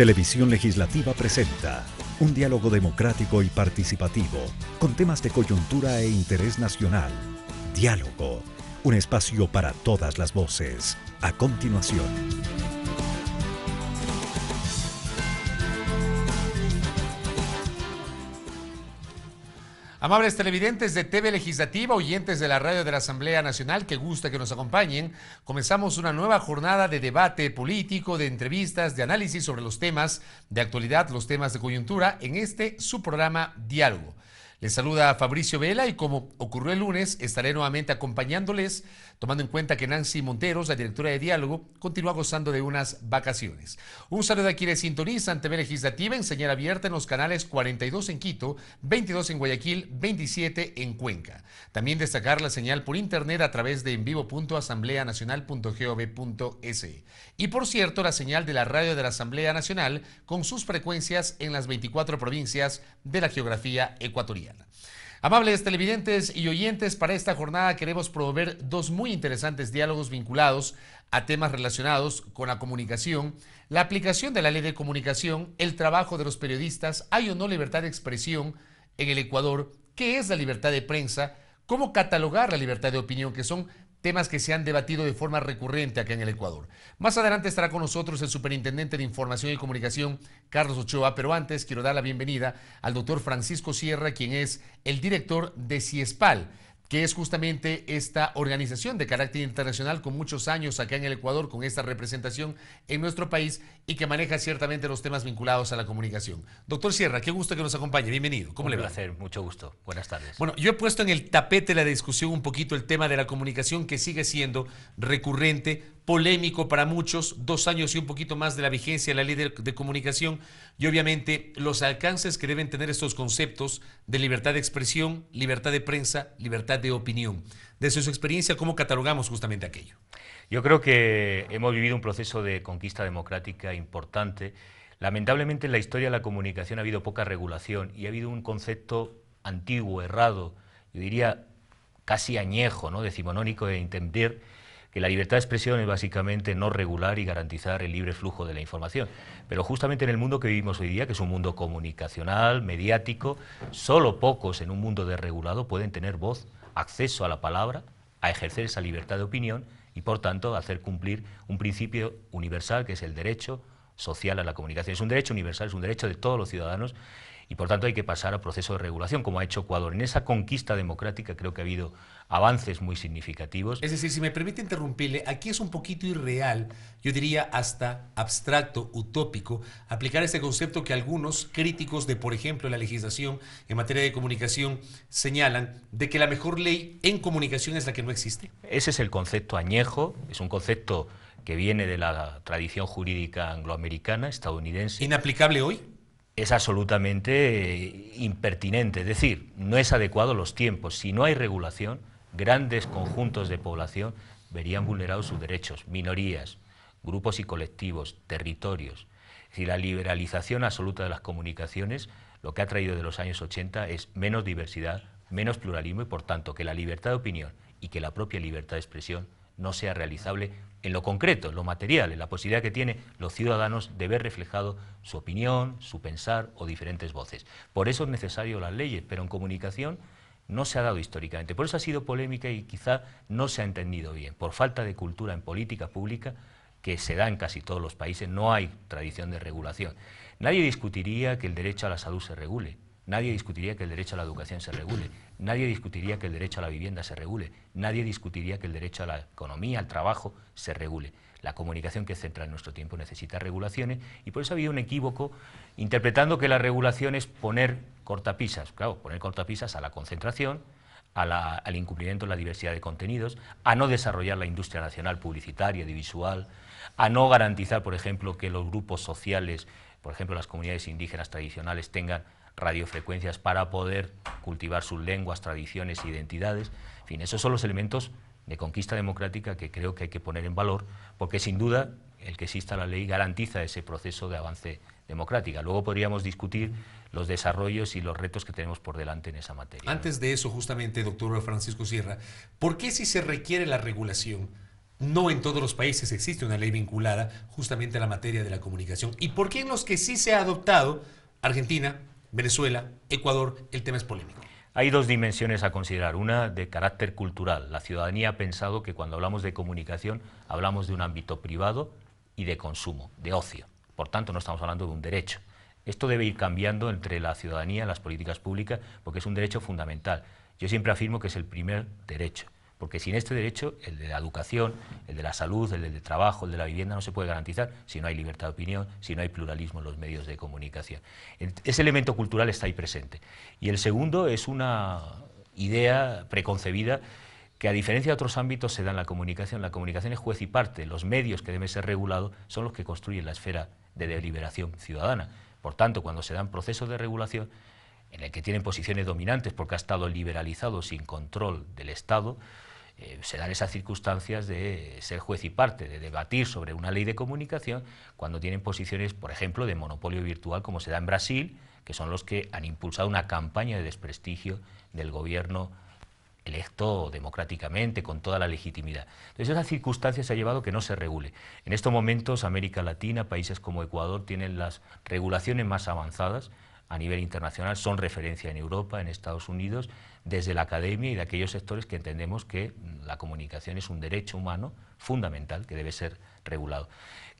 Televisión Legislativa presenta un diálogo democrático y participativo con temas de coyuntura e interés nacional. Diálogo, un espacio para todas las voces. A continuación. Amables televidentes de TV Legislativa, oyentes de la radio de la Asamblea Nacional, que gusta que nos acompañen, comenzamos una nueva jornada de debate político, de entrevistas, de análisis sobre los temas de actualidad, los temas de coyuntura, en este su programa Diálogo. Les saluda Fabricio Vela y como ocurrió el lunes, estaré nuevamente acompañándoles tomando en cuenta que Nancy Monteros, la directora de diálogo, continúa gozando de unas vacaciones. Un saludo a quienes sintonizan TV Legislativa en señal abierta en los canales 42 en Quito, 22 en Guayaquil, 27 en Cuenca. También destacar la señal por internet a través de envivo.asambleanacional.gov.es. Y por cierto, la señal de la radio de la Asamblea Nacional con sus frecuencias en las 24 provincias de la geografía ecuatoriana. Amables televidentes y oyentes, para esta jornada queremos promover dos muy interesantes diálogos vinculados a temas relacionados con la comunicación, la aplicación de la ley de comunicación, el trabajo de los periodistas, hay o no libertad de expresión en el Ecuador, qué es la libertad de prensa, cómo catalogar la libertad de opinión, que son temas que se han debatido de forma recurrente acá en el Ecuador. Más adelante estará con nosotros el superintendente de Información y Comunicación, Carlos Ochoa, pero antes quiero dar la bienvenida al doctor Francisco Sierra, quien es el director de CIESPAL que es justamente esta organización de carácter internacional con muchos años acá en el Ecuador, con esta representación en nuestro país y que maneja ciertamente los temas vinculados a la comunicación. Doctor Sierra, qué gusto que nos acompañe. Bienvenido. ¿Cómo le va? Un placer, mucho gusto. Buenas tardes. Bueno, yo he puesto en el tapete la discusión un poquito el tema de la comunicación que sigue siendo recurrente polémico para muchos, dos años y un poquito más de la vigencia de la ley de, comunicación y obviamente los alcances que deben tener estos conceptos de libertad de expresión, libertad de prensa, libertad de opinión. Desde su experiencia, ¿cómo catalogamos justamente aquello? Yo creo que hemos vivido un proceso de conquista democrática importante. Lamentablemente en la historia de la comunicación ha habido poca regulación y ha habido un concepto antiguo, errado, yo diría casi añejo, ¿no? decimonónico de entender que la libertad de expresión es básicamente no regular y garantizar el libre flujo de la información. Pero justamente en el mundo que vivimos hoy día, que es un mundo comunicacional, mediático, solo pocos en un mundo desregulado pueden tener voz, acceso a la palabra, a ejercer esa libertad de opinión y, por tanto, hacer cumplir un principio universal que es el derecho social a la comunicación. Es un derecho universal, es un derecho de todos los ciudadanos y por tanto hay que pasar a proceso de regulación, como ha hecho Ecuador. En esa conquista democrática creo que ha habido avances muy significativos. Es decir, si me permite interrumpirle, aquí es un poquito irreal, yo diría hasta abstracto, utópico, aplicar este concepto que algunos críticos de, por ejemplo, la legislación en materia de comunicación señalan, de que la mejor ley en comunicación es la que no existe. Ese es el concepto añejo, es un concepto que viene de la tradición jurídica angloamericana, estadounidense. ¿Inaplicable hoy? es absolutamente eh, impertinente. Es decir, no es adecuado los tiempos. Si no hay regulación, grandes conjuntos de población verían vulnerados sus derechos, minorías, grupos y colectivos, territorios. Si la liberalización absoluta de las comunicaciones lo que ha traído de los años 80 es menos diversidad, menos pluralismo y por tanto que la libertad de opinión y que la propia libertad de expresión no sea realizable en lo concreto, en lo material, en la posibilidad que tienen los ciudadanos de ver reflejado su opinión, su pensar o diferentes voces. Por eso es necesario las leyes, pero en comunicación no se ha dado históricamente. Por eso ha sido polémica y quizá no se ha entendido bien. Por falta de cultura en política pública, que se da en casi todos los países, no hay tradición de regulación. Nadie discutiría que el derecho a la salud se regule, Nadie discutiría que el derecho a la educación se regule, nadie discutiría que el derecho a la vivienda se regule, nadie discutiría que el derecho a la economía, al trabajo, se regule. La comunicación que centra en nuestro tiempo necesita regulaciones y por eso había un equívoco interpretando que la regulación es poner cortapisas, claro, poner cortapisas a la concentración, al incumplimiento de la diversidad de contenidos, a no desarrollar la industria nacional publicitaria, audiovisual, a no garantizar, por ejemplo, que los grupos sociales, por ejemplo, las comunidades indígenas tradicionales tengan radiofrecuencias para poder cultivar sus lenguas, tradiciones e identidades. En fin, esos son los elementos de conquista democrática que creo que hay que poner en valor, porque sin duda el que exista la ley garantiza ese proceso de avance democrática. Luego podríamos discutir los desarrollos y los retos que tenemos por delante en esa materia. Antes de eso, justamente, doctor Francisco Sierra, ¿por qué si se requiere la regulación? No en todos los países existe una ley vinculada justamente a la materia de la comunicación. ¿Y por qué en los que sí se ha adoptado, Argentina, Venezuela, Ecuador, el tema es polémico. Hay dos dimensiones a considerar, una de carácter cultural. La ciudadanía ha pensado que cuando hablamos de comunicación hablamos de un ámbito privado y de consumo, de ocio. Por tanto, no estamos hablando de un derecho. Esto debe ir cambiando entre la ciudadanía, las políticas públicas, porque es un derecho fundamental. Yo siempre afirmo que es el primer derecho. Porque sin este derecho, el de la educación, el de la salud, el del trabajo, el de la vivienda, no se puede garantizar si no hay libertad de opinión, si no hay pluralismo en los medios de comunicación. Ese elemento cultural está ahí presente. Y el segundo es una idea preconcebida que a diferencia de otros ámbitos se da en la comunicación. La comunicación es juez y parte. Los medios que deben ser regulados son los que construyen la esfera de deliberación ciudadana. Por tanto, cuando se dan procesos de regulación en el que tienen posiciones dominantes porque ha estado liberalizado sin control del Estado, eh, se dan esas circunstancias de ser juez y parte, de debatir sobre una ley de comunicación cuando tienen posiciones, por ejemplo, de monopolio virtual, como se da en Brasil, que son los que han impulsado una campaña de desprestigio del gobierno electo democráticamente, con toda la legitimidad. Entonces, esas circunstancias ha llevado a que no se regule. En estos momentos, América Latina, países como Ecuador, tienen las regulaciones más avanzadas, a nivel internacional, son referencia en Europa, en Estados Unidos, desde la academia y de aquellos sectores que entendemos que la comunicación es un derecho humano fundamental que debe ser regulado.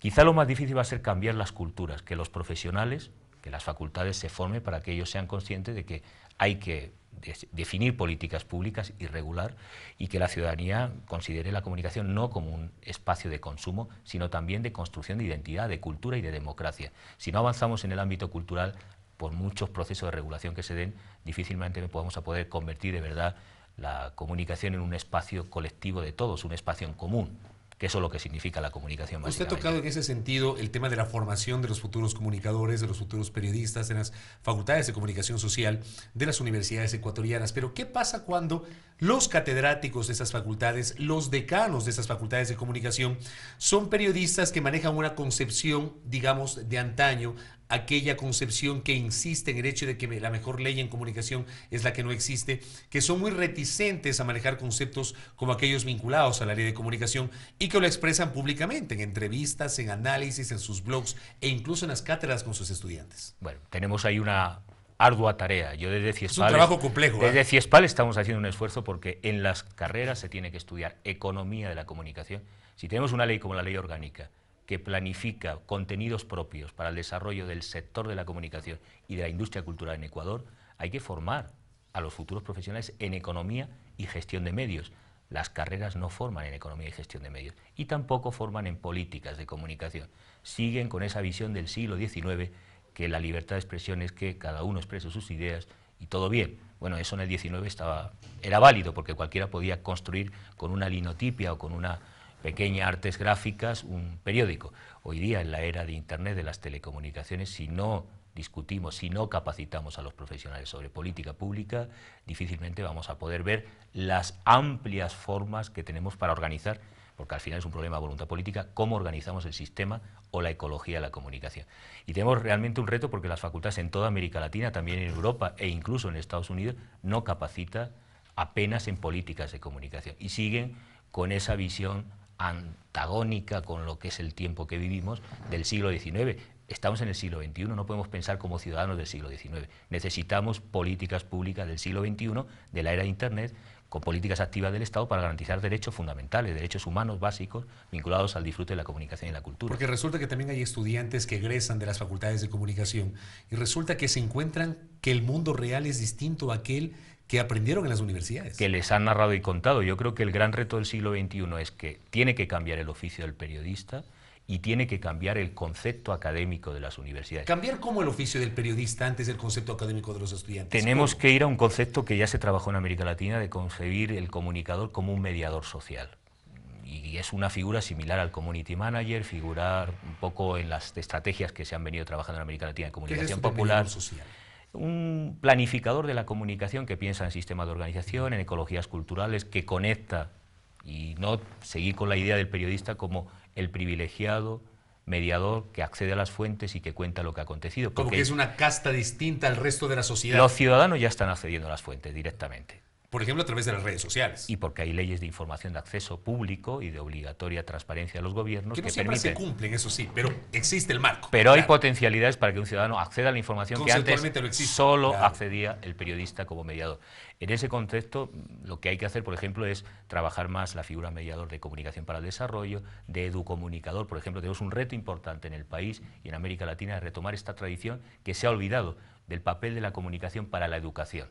Quizá lo más difícil va a ser cambiar las culturas, que los profesionales, que las facultades se formen para que ellos sean conscientes de que hay que definir políticas públicas y regular y que la ciudadanía considere la comunicación no como un espacio de consumo, sino también de construcción de identidad, de cultura y de democracia. Si no avanzamos en el ámbito cultural, por muchos procesos de regulación que se den, difícilmente podamos a poder convertir de verdad la comunicación en un espacio colectivo de todos, un espacio en común, que eso es lo que significa la comunicación. Usted ha tocado en ese sentido el tema de la formación de los futuros comunicadores, de los futuros periodistas en las facultades de comunicación social de las universidades ecuatorianas, pero ¿qué pasa cuando los catedráticos de esas facultades, los decanos de esas facultades de comunicación, son periodistas que manejan una concepción, digamos, de antaño aquella concepción que insiste en el hecho de que la mejor ley en comunicación es la que no existe, que son muy reticentes a manejar conceptos como aquellos vinculados a la ley de comunicación y que lo expresan públicamente en entrevistas, en análisis, en sus blogs e incluso en las cátedras con sus estudiantes. Bueno, tenemos ahí una ardua tarea. Yo desde Ciespal... Es un trabajo complejo. ¿eh? Desde Ciespal estamos haciendo un esfuerzo porque en las carreras se tiene que estudiar economía de la comunicación. Si tenemos una ley como la ley orgánica, que planifica contenidos propios para el desarrollo del sector de la comunicación y de la industria cultural en Ecuador, hay que formar a los futuros profesionales en economía y gestión de medios. Las carreras no forman en economía y gestión de medios y tampoco forman en políticas de comunicación. Siguen con esa visión del siglo XIX que la libertad de expresión es que cada uno exprese sus ideas y todo bien. Bueno, eso en el XIX estaba, era válido porque cualquiera podía construir con una linotipia o con una pequeña artes gráficas, un periódico. Hoy día, en la era de Internet, de las telecomunicaciones, si no discutimos, si no capacitamos a los profesionales sobre política pública, difícilmente vamos a poder ver las amplias formas que tenemos para organizar, porque al final es un problema de voluntad política, cómo organizamos el sistema o la ecología de la comunicación. Y tenemos realmente un reto porque las facultades en toda América Latina, también en Europa e incluso en Estados Unidos, no capacitan apenas en políticas de comunicación y siguen con esa visión antagónica con lo que es el tiempo que vivimos del siglo XIX. Estamos en el siglo XXI, no podemos pensar como ciudadanos del siglo XIX. Necesitamos políticas públicas del siglo XXI, de la era de Internet, con políticas activas del Estado para garantizar derechos fundamentales, derechos humanos básicos vinculados al disfrute de la comunicación y la cultura. Porque resulta que también hay estudiantes que egresan de las facultades de comunicación y resulta que se encuentran que el mundo real es distinto a aquel que aprendieron en las universidades. Que les han narrado y contado. Yo creo que el gran reto del siglo XXI es que tiene que cambiar el oficio del periodista y tiene que cambiar el concepto académico de las universidades. ¿Cambiar cómo el oficio del periodista antes del concepto académico de los estudiantes? Tenemos que ir a un concepto que ya se trabajó en América Latina de concebir el comunicador como un mediador social. Y es una figura similar al community manager, figurar un poco en las estrategias que se han venido trabajando en América Latina de comunicación popular. Social? un planificador de la comunicación que piensa en sistemas de organización, en ecologías culturales, que conecta y no seguir con la idea del periodista como el privilegiado mediador que accede a las fuentes y que cuenta lo que ha acontecido. Como que es una casta distinta al resto de la sociedad. Los ciudadanos ya están accediendo a las fuentes directamente. Por ejemplo, a través de las redes sociales. Y porque hay leyes de información de acceso público y de obligatoria transparencia a los gobiernos que, no que se cumplen, eso sí, pero existe el marco. Pero hay potencialidades para que un ciudadano acceda a la información que antes solo accedía el periodista como mediador. En ese contexto, lo que hay que hacer, por ejemplo, es trabajar más la figura mediador de comunicación para el desarrollo, de educomunicador. Por ejemplo, tenemos un reto importante en el país y en América Latina de retomar esta tradición que se ha olvidado del papel de la comunicación para la educación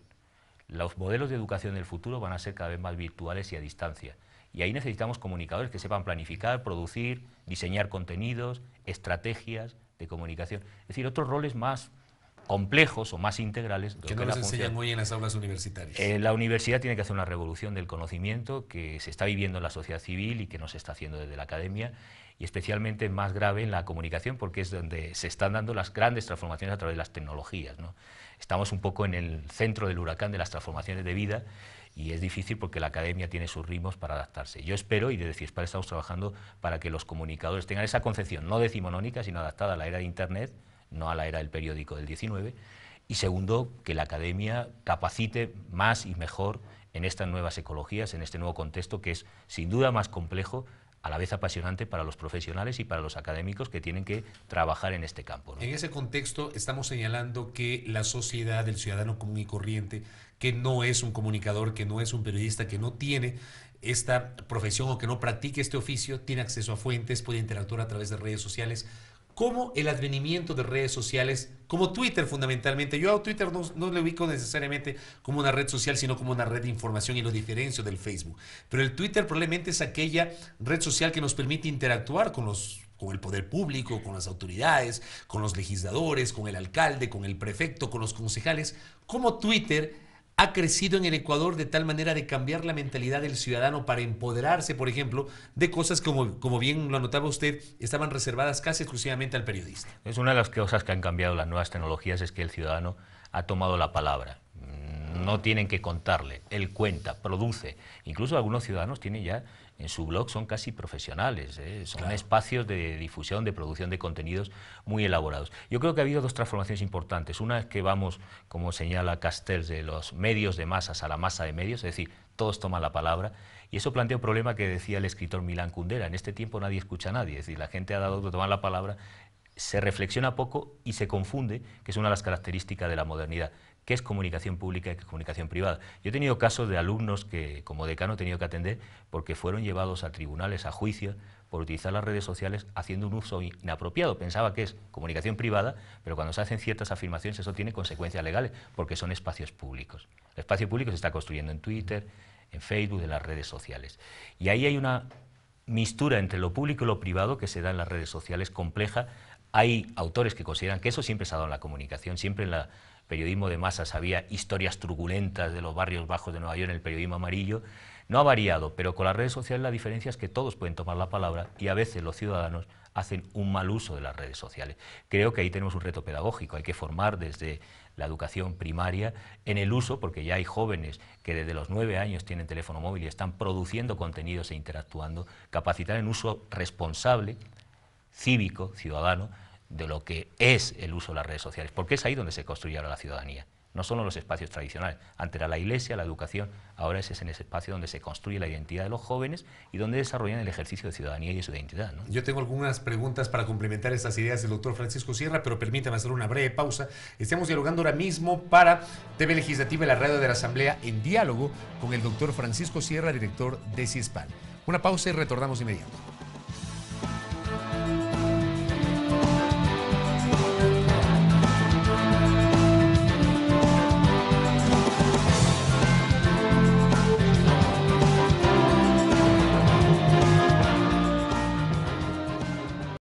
los modelos de educación del futuro van a ser cada vez más virtuales y a distancia. Y ahí necesitamos comunicadores que sepan planificar, producir, diseñar contenidos, estrategias de comunicación. Es decir, otros roles más complejos o más integrales. Que no nos enseñan hoy en las aulas universitarias. Eh, la universidad tiene que hacer una revolución del conocimiento que se está viviendo en la sociedad civil y que no se está haciendo desde la academia y especialmente más grave en la comunicación porque es donde se están dando las grandes transformaciones a través de las tecnologías. Estamos un poco en el centro del huracán de las transformaciones de vida y es difícil porque la academia tiene sus ritmos para adaptarse. Yo espero, y desde CISPAR estamos trabajando para que los comunicadores tengan esa concepción no decimonónica, sino adaptada a la era de Internet, no a la era del periódico del 19, y segundo, que la academia capacite más y mejor en estas nuevas ecologías, en este nuevo contexto que es sin duda más complejo, a la vez apasionante para los profesionales y para los académicos que tienen que trabajar en este campo. En ese contexto estamos señalando que la sociedad, del ciudadano común y corriente, que no es un comunicador, que no es un periodista, que no tiene esta profesión o que no practique este oficio, tiene acceso a fuentes, puede interactuar a través de redes sociales, como el advenimiento de redes sociales, como Twitter fundamentalmente. Yo a Twitter no, lo le ubico necesariamente como una red social, sino como una red de información y lo diferencio del Facebook. Pero el Twitter probablemente es aquella red social que nos permite interactuar con los con el poder público, con las autoridades, con los legisladores, con el alcalde, con el prefecto, con los concejales, como Twitter ha crecido en el Ecuador de tal manera de cambiar la mentalidad del ciudadano para empoderarse, por ejemplo, de cosas como, como bien lo anotaba usted, estaban reservadas casi exclusivamente al periodista. Es una de las cosas que han cambiado las nuevas tecnologías, es que el ciudadano ha tomado la palabra. No tienen que contarle, él cuenta, produce. Incluso algunos ciudadanos tienen ya en su blog son casi profesionales, ¿eh? son espacios de difusión, de producción de contenidos muy elaborados. Yo creo que ha habido dos transformaciones importantes. Una es que vamos, como señala Castells, de los medios de masas a la masa de medios, es decir, todos toman la palabra, y eso plantea un problema que decía el escritor Milán Kundera, en este tiempo nadie escucha a nadie, es decir, la gente ha dado de tomar la palabra, se reflexiona poco y se confunde, que es una de las características de la modernidad qué es comunicación pública y qué es comunicación privada. Yo he tenido casos de alumnos que como decano he tenido que atender porque fueron llevados a tribunales, a juicio, por utilizar las redes sociales haciendo un uso inapropiado. Pensaba que es comunicación privada, pero cuando se hacen ciertas afirmaciones eso tiene consecuencias legales porque son espacios públicos. El espacio público se está construyendo en Twitter, en Facebook, en las redes sociales. Y ahí hay una mistura entre lo público y lo privado que se da en las redes sociales compleja. Hay autores que consideran que eso siempre se ha dado en la comunicación, siempre en la periodismo de masas, había historias truculentas de los barrios bajos de Nueva York en el periodismo amarillo, no ha variado, pero con las redes sociales la diferencia es que todos pueden tomar la palabra y a veces los ciudadanos hacen un mal uso de las redes sociales. Creo que ahí tenemos un reto pedagógico, hay que formar desde la educación primaria en el uso, porque ya hay jóvenes que desde los nueve años tienen teléfono móvil y están produciendo contenidos e interactuando, capacitar en uso responsable, cívico, ciudadano, de lo que es el uso de las redes sociales, porque es ahí donde se construye ahora la ciudadanía, no solo en los espacios tradicionales. Antes era la iglesia, la educación, ahora es en ese espacio donde se construye la identidad de los jóvenes y donde desarrollan el ejercicio de ciudadanía y su identidad. Yo tengo algunas preguntas para complementar estas ideas del doctor Francisco Sierra, pero permítame hacer una breve pausa. Estamos dialogando ahora mismo para TV Legislativa y la radio de la Asamblea en diálogo con el doctor Francisco Sierra, director de CISPAN Una pausa y retornamos inmediato.